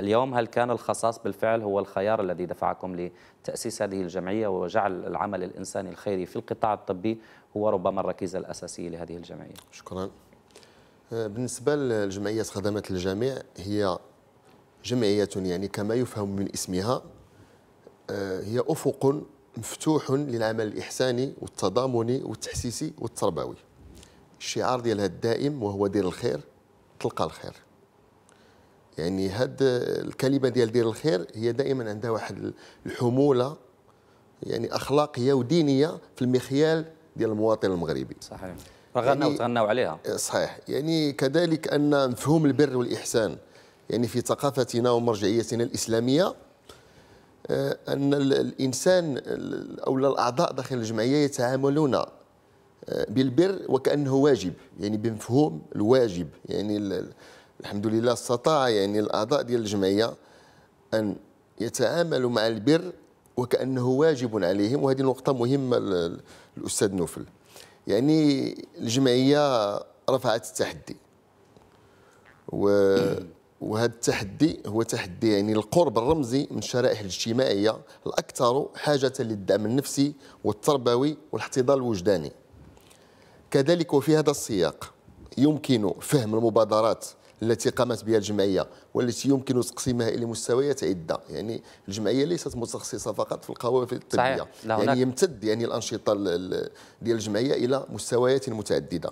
اليوم هل كان الخصاص بالفعل هو الخيار الذي دفعكم لتأسيس هذه الجمعية وجعل العمل الإنساني الخيري في القطاع الطبي هو ربما الركيزة الأساسية لهذه الجمعية شكرا أه، بالنسبة لجمعية خدمات الجميع هي جمعية يعني كما يفهم من اسمها أه، هي أفق مفتوح للعمل الإحساني والتضامني والتحسيسي والتربوي الشعار ديالها الدائم وهو دير الخير تلقى الخير يعني هاد الكلمه ديال دير الخير هي دائما عندها واحد الحموله يعني اخلاقيه ودينيه في المخيال ديال المواطن المغربي صحيح غنوا يعني عليها صحيح يعني كذلك ان مفهوم البر والاحسان يعني في ثقافتنا ومرجعيتنا الاسلاميه آه، ان الانسان او الاعضاء داخل الجمعيه يتعاملون آه، بالبر وكانه واجب يعني بمفهوم الواجب يعني الحمد لله استطاع يعني الاعضاء ديال الجمعيه ان يتعاملوا مع البر وكانه واجب عليهم وهذه نقطه مهمه الاستاذ نوفل يعني الجمعيه رفعت التحدي و وهذا التحدي هو تحدي يعني القرب الرمزي من الشرائح الاجتماعيه الاكثر حاجه للدعم النفسي والتربوي والاحتضان الوجداني كذلك وفي هذا السياق يمكن فهم المبادرات التي قامت بها الجمعيه والتي يمكن تقسيمها الى مستويات عده يعني الجمعيه ليست متخصصه فقط في القوافل الطبيه صحيح. يعني يمتد يعني الانشطه ديال الجمعيه الى مستويات متعدده